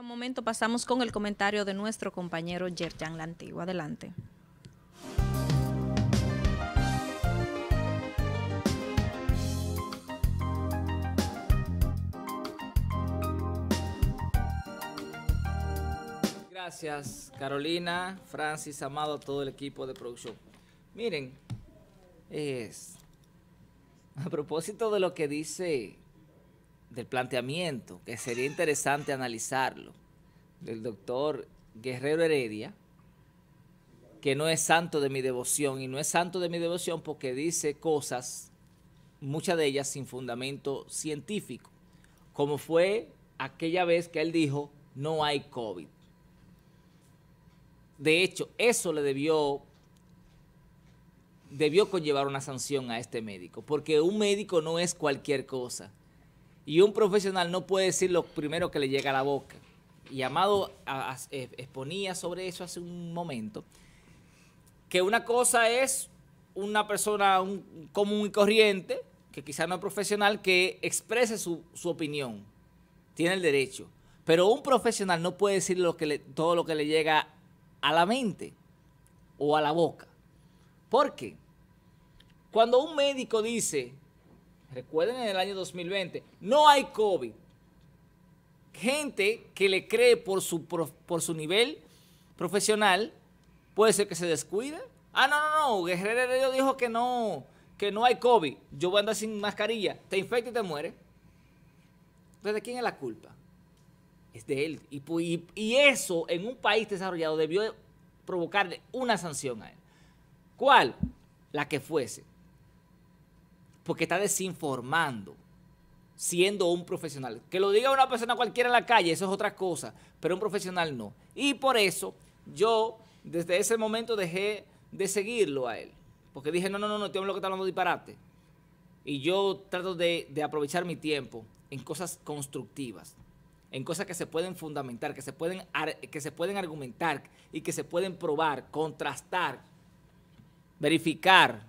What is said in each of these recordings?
un momento pasamos con el comentario de nuestro compañero Yerjan Lantigo. Adelante. Gracias, Carolina, Francis, Amado, todo el equipo de producción. Miren, es, a propósito de lo que dice del planteamiento, que sería interesante analizarlo, del doctor Guerrero Heredia, que no es santo de mi devoción, y no es santo de mi devoción porque dice cosas, muchas de ellas sin fundamento científico, como fue aquella vez que él dijo, no hay COVID. De hecho, eso le debió, debió conllevar una sanción a este médico, porque un médico no es cualquier cosa. Y un profesional no puede decir lo primero que le llega a la boca. Y Amado exponía sobre eso hace un momento, que una cosa es una persona común y corriente, que quizás no es profesional, que exprese su, opinión. Tiene el derecho. Pero un profesional no puede decir lo que todo lo que le llega a la mente o a la boca. ¿Por qué? Cuando un médico dice Recuerden en el año 2020, no hay COVID. Gente que le cree por su, por su nivel profesional, puede ser que se descuide. Ah, no, no, no, Guerrero dijo que no, que no hay COVID. Yo voy a andar sin mascarilla, te infecta y te muere. Entonces, ¿de quién es la culpa? Es de él. Y, y eso en un país desarrollado debió provocarle una sanción a él. ¿Cuál? La que fuese porque está desinformando siendo un profesional. Que lo diga una persona cualquiera en la calle, eso es otra cosa, pero un profesional no. Y por eso yo desde ese momento dejé de seguirlo a él, porque dije, no, no, no, no, este lo que está hablando disparate. Y yo trato de, aprovechar mi tiempo en cosas constructivas, en cosas que se pueden fundamentar, que se pueden, que se pueden argumentar y que se pueden probar, contrastar, verificar,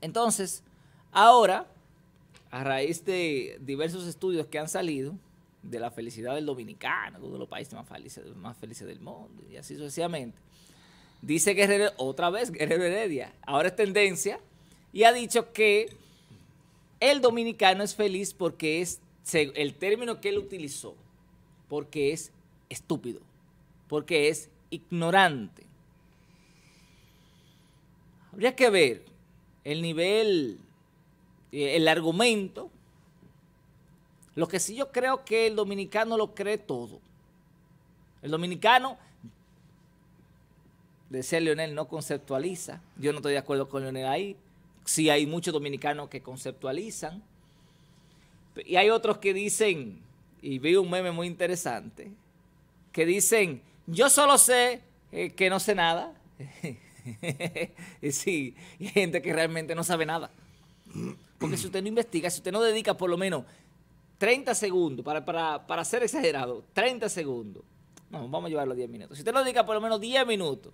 entonces, ahora, a raíz de diversos estudios que han salido de la felicidad del dominicano, uno de los países más felices, más felices del mundo, y así sucesivamente, dice Guerrero, otra vez Guerrero Heredia, ahora es tendencia, y ha dicho que el dominicano es feliz porque es, el término que él utilizó, porque es estúpido, porque es ignorante. Habría que ver el nivel, eh, el argumento. Lo que sí yo creo que el dominicano lo cree todo. El dominicano, decía Leonel, no conceptualiza. Yo no estoy de acuerdo con Leonel ahí. Sí hay muchos dominicanos que conceptualizan. Y hay otros que dicen, y vi un meme muy interesante, que dicen, yo solo sé eh, que no sé nada. sí, gente que realmente no sabe nada. Porque si usted no investiga, si usted no dedica por lo menos 30 segundos, para, ser exagerado, 30 segundos, no, vamos a llevarlo a 10 minutos. Si usted no dedica por lo menos 10 minutos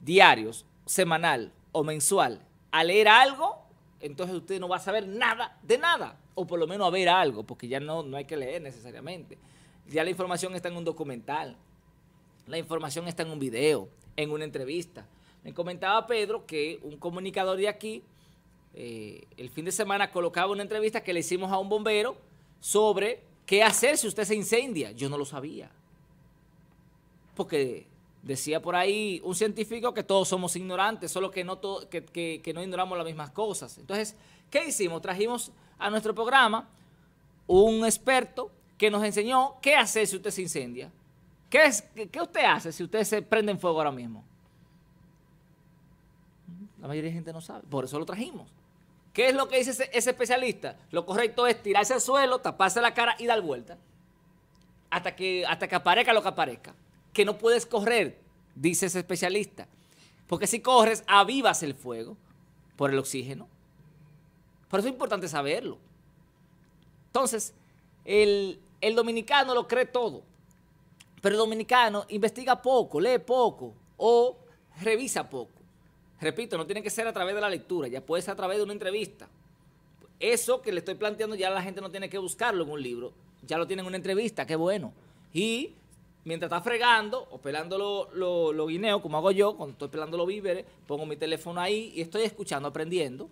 diarios, semanal o mensual a leer algo, entonces usted no va a saber nada de nada, o por lo menos a ver algo, porque ya no, no hay que leer necesariamente. Ya la información está en un documental, la información está en un video, en una entrevista, me comentaba Pedro que un comunicador de aquí, eh, el fin de semana colocaba una entrevista que le hicimos a un bombero sobre qué hacer si usted se incendia. Yo no lo sabía. Porque decía por ahí un científico que todos somos ignorantes, solo que no, no ignoramos las mismas cosas. Entonces, ¿qué hicimos? Trajimos a nuestro programa un experto que nos enseñó qué hacer si usted se incendia. ¿Qué, es, qué usted hace si usted se prende en fuego ahora mismo? La mayoría de gente no sabe. Por eso lo trajimos. ¿Qué es lo que dice ese, especialista? Lo correcto es tirarse al suelo, taparse la cara y dar vuelta. Hasta que, hasta que aparezca lo que aparezca. Que no puedes correr, dice ese especialista. Porque si corres, avivas el fuego por el oxígeno. Por eso es importante saberlo. Entonces, el dominicano lo cree todo. Pero el dominicano investiga poco, lee poco o revisa poco. Repito, no tiene que ser a través de la lectura, ya puede ser a través de una entrevista. Eso que le estoy planteando ya la gente no tiene que buscarlo en un libro, ya lo tiene en una entrevista, qué bueno. Y mientras está fregando o pelando los lo, guineos, como hago yo, cuando estoy pelando los víveres, pongo mi teléfono ahí y estoy escuchando, aprendiendo.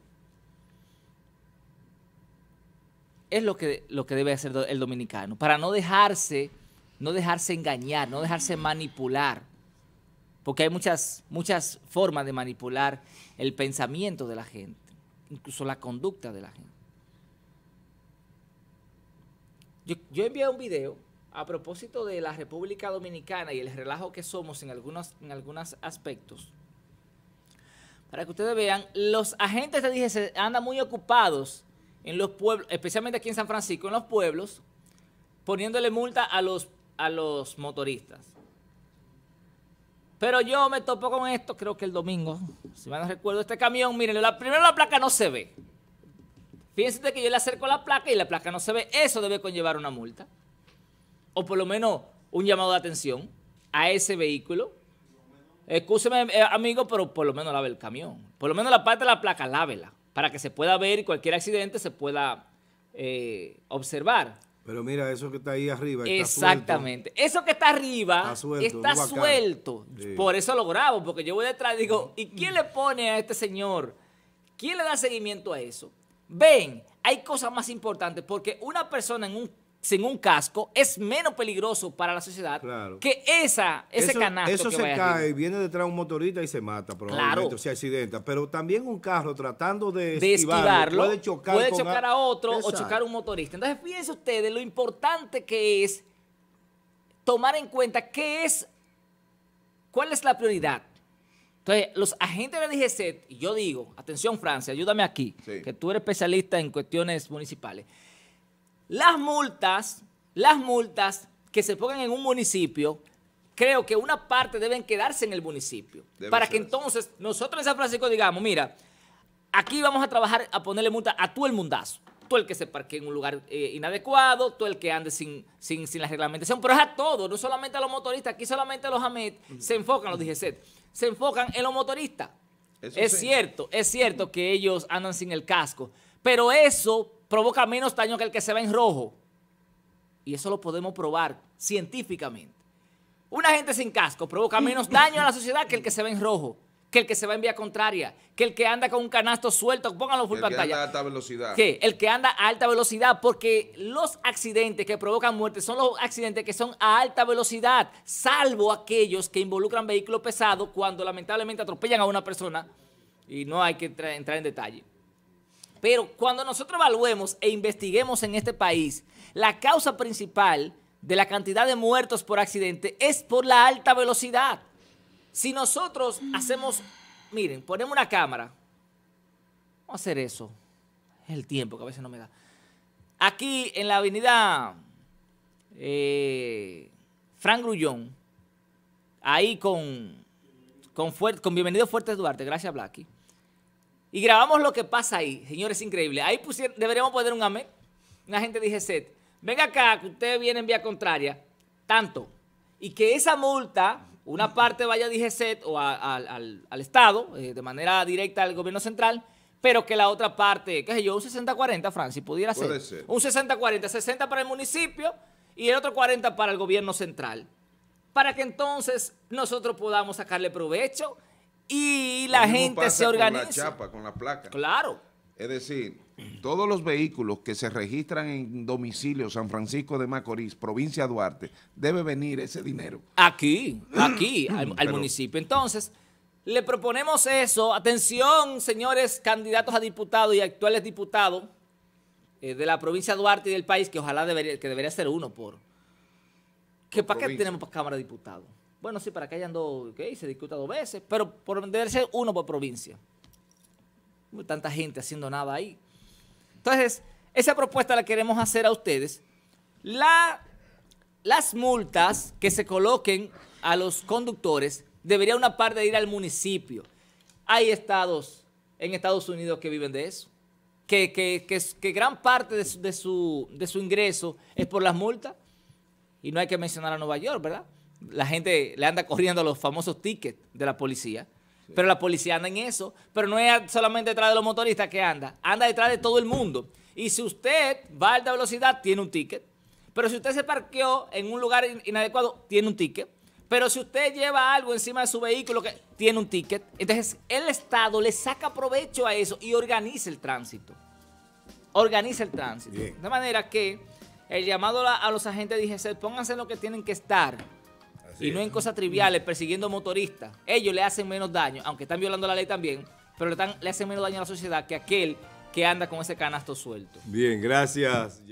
Es lo que, lo que debe hacer el dominicano, para no dejarse, no dejarse engañar, no dejarse manipular porque hay muchas, muchas formas de manipular el pensamiento de la gente, incluso la conducta de la gente. Yo, envié un video a propósito de la República Dominicana y el relajo que somos en algunos, en algunos aspectos. Para que ustedes vean, los agentes, te dije, se andan muy ocupados en los pueblos, especialmente aquí en San Francisco, en los pueblos, poniéndole multa a los, a los motoristas. Pero yo me topo con esto, creo que el domingo, si mal no recuerdo, este camión, miren, la, primero la placa no se ve. Fíjense que yo le acerco la placa y la placa no se ve. Eso debe conllevar una multa. O por lo menos un llamado de atención a ese vehículo. Escúcheme, eh, amigo, pero por lo menos lave el camión. Por lo menos la parte de la placa, lávela. Para que se pueda ver y cualquier accidente se pueda eh, observar. Pero mira, eso que está ahí arriba. Exactamente. Eso que está arriba está suelto. Por eso lo grabo, porque yo voy detrás y digo, ¿y quién le pone a este señor? ¿Quién le da seguimiento a eso? Ven, hay cosas más importantes, porque una persona en un sin un casco es menos peligroso para la sociedad que esa, ese eso, canasto Eso se cae, viene detrás un motorista y se mata probablemente, se accidenta. Pero también un carro tratando de, esquivarlo, puede chocar, a otro o chocar a un motorista. Entonces fíjense ustedes lo importante que es tomar en cuenta qué es, cuál es la prioridad. Entonces, los agentes de la DGC, yo digo, atención Francia, ayúdame aquí, que tú eres especialista en cuestiones municipales. Las multas, las multas que se pongan en un municipio, creo que una parte deben quedarse en el municipio. para que entonces nosotros en San Francisco digamos, mira, aquí vamos a trabajar a ponerle multa a todo el mundazo. Tú el que se parque en un lugar eh, inadecuado, tú el que ande sin, sin, sin, la reglamentación, pero es a todo, no solamente a los motoristas, aquí solamente los AMET se enfocan, los DGC, se enfocan en los motoristas. es cierto, es cierto que ellos andan sin el casco, pero eso provoca menos daño que el que se va en rojo. Y eso lo podemos probar científicamente. Un agente sin casco provoca menos daño a la sociedad que el que se ve en rojo, que el que se va en vía contraria, que el que anda con un canasto suelto, pónganlo full pantalla. El que anda a alta velocidad. ¿Qué? El que anda a alta velocidad, porque los accidentes que provocan muerte son los accidentes que son a alta velocidad, salvo aquellos que involucran vehículos pesados cuando lamentablemente atropellan a una persona. Y no hay que entrar en detalle. Pero cuando nosotros evaluemos e investiguemos en este país, la causa principal de la cantidad de muertos por accidente es por la alta velocidad. Si nosotros hacemos, miren, ponemos una cámara, vamos a hacer eso, es el tiempo que a veces no me da. Aquí en la avenida eh, Frank Grullón, ahí con, con, con Bienvenido Fuertes Duarte, gracias Blacky. Y grabamos lo que pasa ahí. Señores, increíble. Ahí deberíamos poner un amén. Una gente de Set, venga acá, que ustedes vienen vía contraria. Tanto. Y que esa multa, una parte vaya a DGCET o al, Estado, eh, de manera directa al gobierno central, pero que la otra parte, qué sé yo, un 60-40, Francis, pudiera ser. Un 60-40, 60 para el municipio y el otro 40 para el gobierno central. Para que entonces nosotros podamos sacarle provecho y la gente se organiza. Con la chapa, con la placa. Claro. Es decir, todos los vehículos que se registran en domicilio San Francisco de Macorís, provincia Duarte, debe venir ese dinero. Aquí, aquí, al, municipio. Entonces, le proponemos eso. Atención, señores candidatos a diputados y actuales diputados eh, de la provincia Duarte y del país, que ojalá debería, que debería ser uno por... ¿Qué, ¿Para qué tenemos para Cámara de Diputados? Bueno, sí, para que hayan dos, ok, se discuta dos veces, pero por, debe ser uno por provincia. Tanta gente haciendo nada ahí. Entonces, esa propuesta la queremos hacer a ustedes. La, las multas que se coloquen a los conductores debería una parte de ir al municipio. Hay estados en Estados Unidos que viven de eso, que, que, que, gran parte de su ingreso es por las multas. Y no hay que mencionar a Nueva York, ¿verdad? la gente le anda corriendo a los famosos tickets de la policía. Pero la policía anda en eso. Pero no es solamente detrás de los motoristas que anda. Anda detrás de todo el mundo. Y si usted va a alta velocidad, tiene un ticket. Pero si usted se parqueó en un lugar inadecuado, tiene un ticket. Pero si usted lleva algo encima de su vehículo que tiene un ticket, entonces el Estado le saca provecho a eso y organiza el tránsito. Organiza el tránsito. De manera que el llamado a los agentes dije, pónganse en lo que tienen que estar y no en cosas triviales, persiguiendo motoristas. Ellos le hacen menos daño, aunque están violando la ley también, pero le, le hacen menos daño a la sociedad que aquel que anda con ese canasto suelto. Bien, gracias.